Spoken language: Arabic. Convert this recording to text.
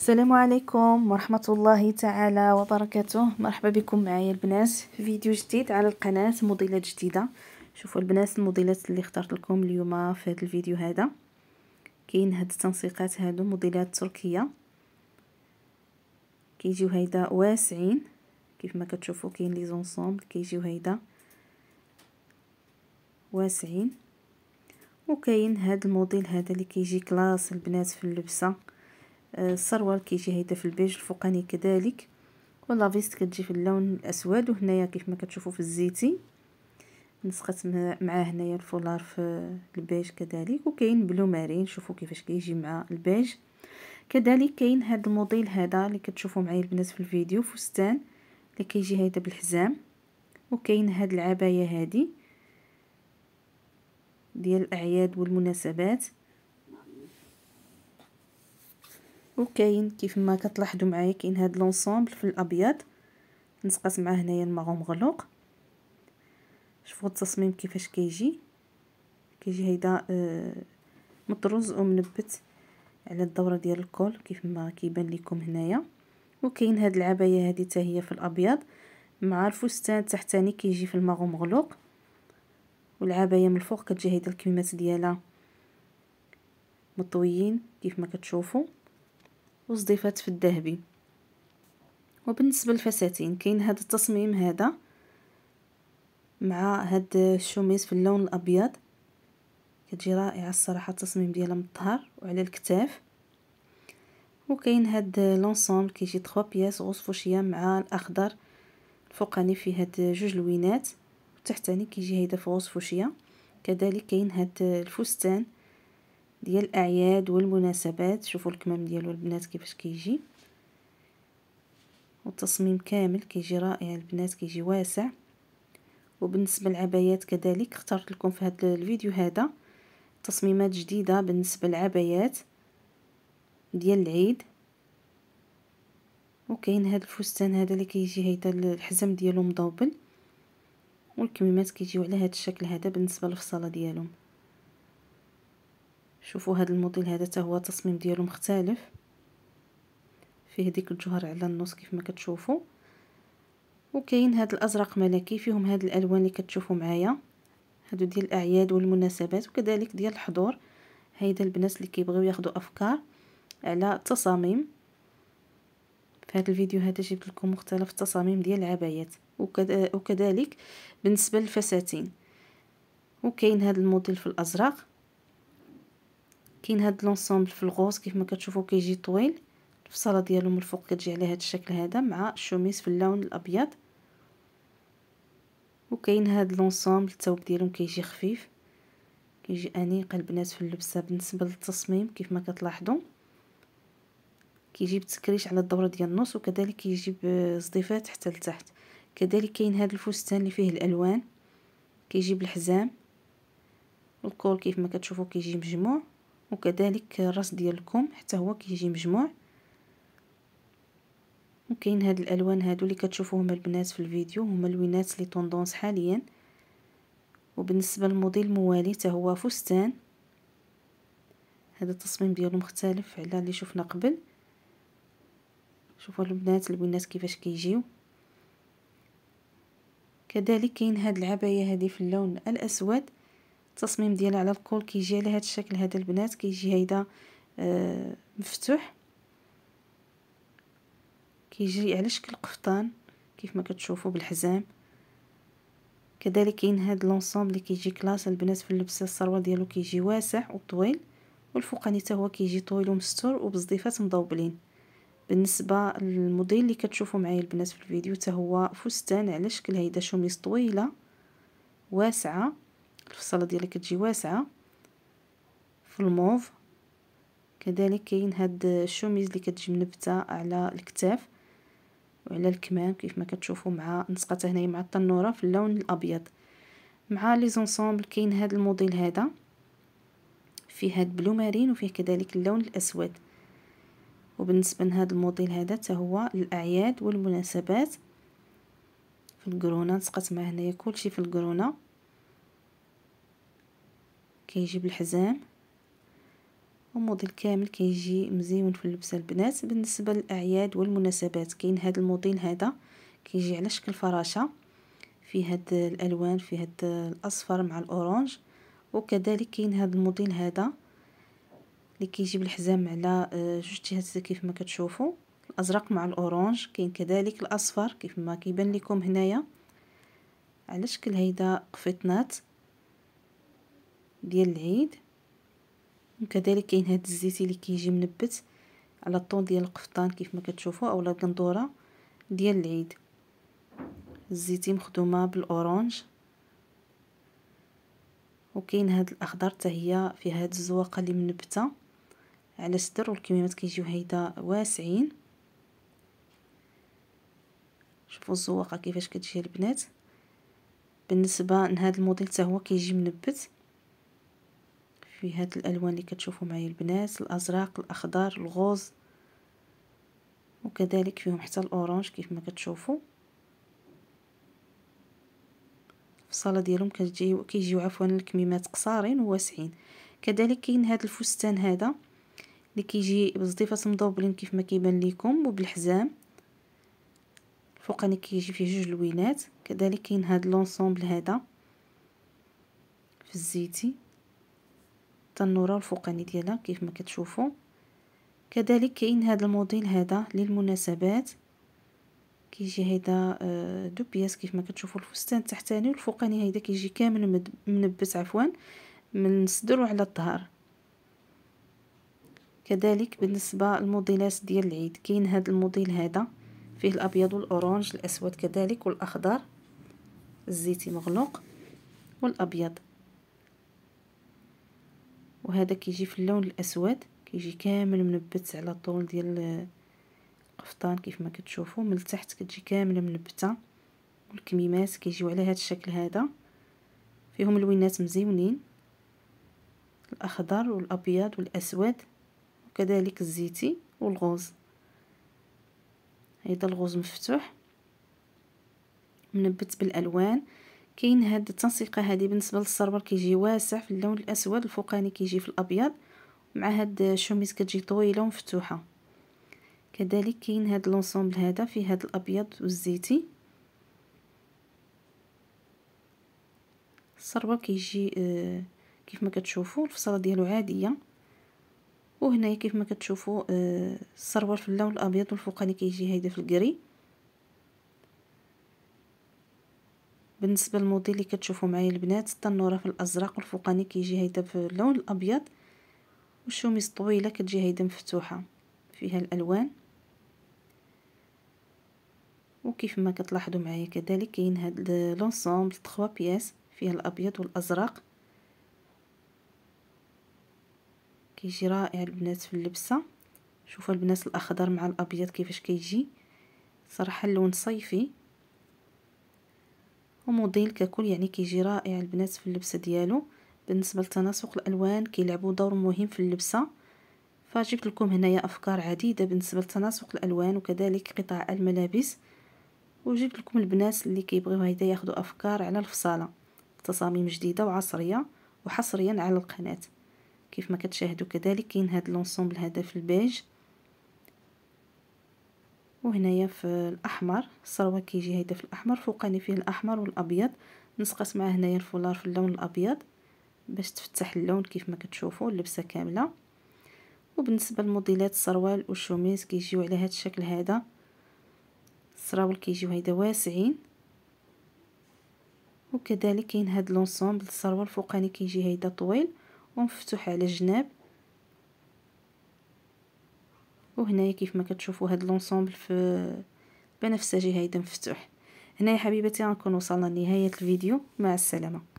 السلام عليكم ورحمة الله تعالى وبركاته مرحبا بكم معايا البنات في فيديو جديد على القناة موديلات جديدة شوفوا البنات الموديلات اللي اخترت لكم اليوم في هذا الفيديو هذا كاين هاد التنسيقات هادو موديلات تركية كيجيو هيدا واسعين كيف ما كتشوفوا كاين لي زونسومبل كيجيو هيدا واسعين وكاين هاد الموديل هذا اللي كيجي كلاس البنات في اللبسه السروال كيجي هيدا في البيج الفوقاني كذلك واللافيست كتجي في اللون الاسود وهنايا كيف ما كتشوفوا في الزيتي نسخت معاه هنايا الفولار في البيج كذلك وكاين بلو مارين شوفوا كيفاش كيجي مع البيج كذلك كاين هذا الموديل هذا اللي كتشوفوا معايا البنات في الفيديو فستان اللي كيجي هيدا بالحزام وكاين هاد العبايه هادي ديال الاعياد والمناسبات وكاين كيف ما كتلاحظوا معايا كاين هاد لونسومبل في الابيض نسقس معاه هنايا الماغون مغلوق شوفوا التصميم كيفاش كيجي كيجي هيدا آه مطروز ومنبت على الدوره ديال الكول كيف ما كيبان لكم هنايا وكاين هاد العبايه هادي حتى هي في الابيض مع الفستان تحتاني كيجي في الماغون مغلوق والعبايه من الفوق كتجي هيدا الكميمات ديالها مطويين كيف ما كتشوفوا وصديفات في الذهبي وبالنسبة للفساتين كاين هذا التصميم هذا مع هاد الشوميز في اللون الابيض كتجي رائعه الصراحه التصميم ديالها من الظهر وعلى الكتاف وكاين هاد لونسومبل كيجي 3 بياس غوص فوشيا مع الاخضر الفوقاني فيه هاد جوج لوينات وتحتاني كيجي هيدا في غوص فوشيا كذلك كاين هاد الفستان ديال الاعياد والمناسبات شوفوا الكمام ديالو البنات كيفاش كيجي والتصميم كامل كيجي رائع البنات كيجي واسع وبالنسبه للعبايات كذلك اخترت لكم في هذا الفيديو هذا تصميمات جديده بالنسبه للعبايات ديال العيد وكاين هذا الفستان هذا اللي كيجي هيدا الحزام ديالو مضوبل والكميمات كيجيو على هذا الشكل هذا بالنسبه للفصاله ديالهم شوفوا هذا الموديل هذا حتى هو التصميم ديالو مختلف فيه ديك الجوهر على النص كيف ما كتشوفوا وكاين هذا الازرق ملكي فيهم هاد الالوان اللي كتشوفوا معايا هادو ديال الاعياد والمناسبات وكذلك ديال الحضور هيدا البنات اللي كيبغيو ياخذوا افكار على التصاميم في هذا الفيديو هذا جبت لكم مختلف التصاميم ديال العبايات وكذلك بالنسبه للفساتين وكاين هذا الموديل في الازرق كاين هاد لونسومبل في الغوص كيف ما كتشوفوا كيجي طويل الفصاله ديالو من الفوق كتجي على هاد الشكل هذا مع الشوميس في اللون الابيض وكاين هاد لونسومبل الثوب ديالهم كيجي خفيف كيجي انيق البنات في اللبسه بالنسبه للتصميم كيف ما كتلاحظوا كيجي بتكريش على الدوره ديال النص وكذلك كيجي بزضيفات حتى لتحت كذلك كاين هاد الفستان اللي فيه الالوان كيجي بالحزام الكور كيف ما كتشوفوا كيجي مجموع وكذلك الراس ديالكم حتى هو كيجي مجموع وكاين هاد الالوان هادو اللي كتشوفوهم البنات في الفيديو هما الوينات اللي طوندونس حاليا وبالنسبه للموديل الموالي حتى هو فستان هذا التصميم ديالو مختلف على اللي شفنا قبل شوفوا البنات اللوينات كيفاش كيجيو كذلك كاين هاد العبايه هذه في اللون الاسود التصميم ديالها على الكول كيجي على هذا الشكل هذا البنات كيجي هيدا آه، مفتوح كيجي على شكل قفطان كيف ما كتشوفوا بالحزام كذلك كاين هاد لونسومبل اللي كيجي كلاس البنات في اللبسه السروال ديالو كيجي واسع وطويل والفوقاني حتى هو كيجي طويل ومستور وبزديفات مضوبلين بالنسبه للموديل اللي كتشوفوا معايا البنات في الفيديو حتى هو فستان على شكل هيدا شوميز طويله واسعه الفصاله ديالها كتجي واسعه في الموف كذلك كاين هاد الشوميز اللي كتجي منبته على الكتاف وعلى الكمام كيف ما كتشوفوا مع نسقته هنايا مع التنوره في اللون الابيض مع لي زونسومبل كاين هاد الموديل هذا فيه هاد بلو مارين وفيه كذلك اللون الاسود وبالنسبه لهذا الموديل هذا حتى هو الاعياد والمناسبات في الكرونه نسقت مع هنايا كلشي في الكرونه كيجي بالحزام الموديل كامل كيجي مزيون في اللبسه البنات بالنسبه للاعياد والمناسبات كاين هذا الموديل هذا كيجي على شكل فراشه في هاد الالوان في هاد الاصفر مع الاورانج وكذلك كاين هاد الموديل هذا اللي كيجي بالحزام على آه، جوج جهات كيف ما كتشوفوا الازرق مع الاورانج كاين كذلك الاصفر كيف ما كيبان لكم هنايا على شكل هيدا قفطنات ديال العيد وكذلك كاين هاد الزيت اللي كيجي منبت على الطون ديال القفطان كيف ما كتشوفوا اولا القندوره ديال العيد الزيتي مخدومه بالاورانج وكاين هاد الاخضر حتى هي فيها هاد الزواقه اللي منبته على الصدر والكميمات كيجيو هيدا واسعين شوفوا الزواقه كيفاش كتجي البنات بالنسبه لهذا الموديل حتى هو كيجي منبت في هاد الالوان اللي كتشوفوا معايا البنات الازرق الاخضر الغوز وكذلك فيهم حتى الاورانج كيف ما كتشوفوا الفصاله ديالهم كتجي كيجيو عفوا الكميمات قصارين وواسعين كذلك كاين هذا الفستان هذا اللي كيجي بزضيفه مضوبلين كيف ما كيبان لكم وبالحزام الفوقاني كيجي فيه جوج لوينات كذلك كاين هذا لونسومبل هذا في الزيتي التنوره الفوقاني ديالها كيف ما كتشوفوا كذلك كاين هذا الموديل هذا للمناسبات كيجي هيدا آه، دو بياس كيف ما كتشوفوا الفستان التحتاني والفوقاني هيدا كيجي كامل منبت عفوا من الصدر وعلى الظهر كذلك بالنسبه للموديلات ديال العيد كاين هذا الموديل هذا فيه الابيض والاورانج الاسود كذلك والاخضر الزيتي مغلوق والابيض وهذا كيجي في اللون الاسود كيجي كامل منبت على الطول ديال القفطان كيف ما كتشوفوا من التحت كتجي كامله منبته والكميمات كيجيو على هذا الشكل هذا فيهم لوينات مزيونين الاخضر والابيض والاسود وكذلك الزيتي والغوز هذا الغوز مفتوح منبت بالالوان كاين هاد التنسيقه هادي بالنسبه للسربر كيجي واسع في اللون الاسود الفوقاني كيجي في الابيض مع هاد الشوميز كتجي طويله ومفتوحه كذلك كاين هاد لونسومبل هذا في هاد الابيض والزيتي السربر كيجي آه، كيف ما كتشوفوا الفصله ديالو عاديه وهنايا كيف ما كتشوفوا آه، السربر في اللون الابيض والفوقاني كيجي هيدا في الكري بالنسبه للموديل اللي كتشوفوا معايا البنات التنوره في الازرق والفوقاني كيجي هيدا في اللون الابيض والشوميز طويله كتجي هيدا مفتوحه فيها الالوان وكيف ما كتلاحظوا معايا كذلك كاين هاد لونسومبل 3 بياس فيها الابيض والازرق كيجي رائع البنات في اللبسه شوفوا البنات الاخضر مع الابيض كيفاش كيجي صراحه اللون صيفي وموديل ككل يعني كيجي رائع البنات في اللبسه ديالو بالنسبه لتناسق الالوان كيلعبوا دور مهم في اللبسه فجبت لكم هنايا افكار عديده بالنسبه لتناسق الالوان وكذلك قطع الملابس وجبت لكم البنات اللي كيبغيو هيدا ياخذوا افكار على الفصاله تصاميم جديده وعصريه وحصريا على القناه كيف ما كتشاهدوا كذلك كاين هذا لونسومبل هذا في البيج وهنايا في الاحمر الصروه كيجي هيدا في الاحمر فوقاني فيه الاحمر والابيض نسقس معاه هنايا الفولار في اللون الابيض باش تفتح اللون كيف ما كتشوفوا اللبسه كامله وبالنسبه لموديلات السروال والشوميز كيجيو على هذا الشكل هذا السراول كيجيو هيدا واسعين وكذلك كاين هاد لونسومبل السروال الفوقاني كيجي هيدا طويل ومفتوح على جناب وهنايا كيف ما كتشوفوا هاد لونسومبل في بنفسجي هيدا مفتوح هنايا حبيبتي غنكون وصلنا لنهايه الفيديو مع السلامه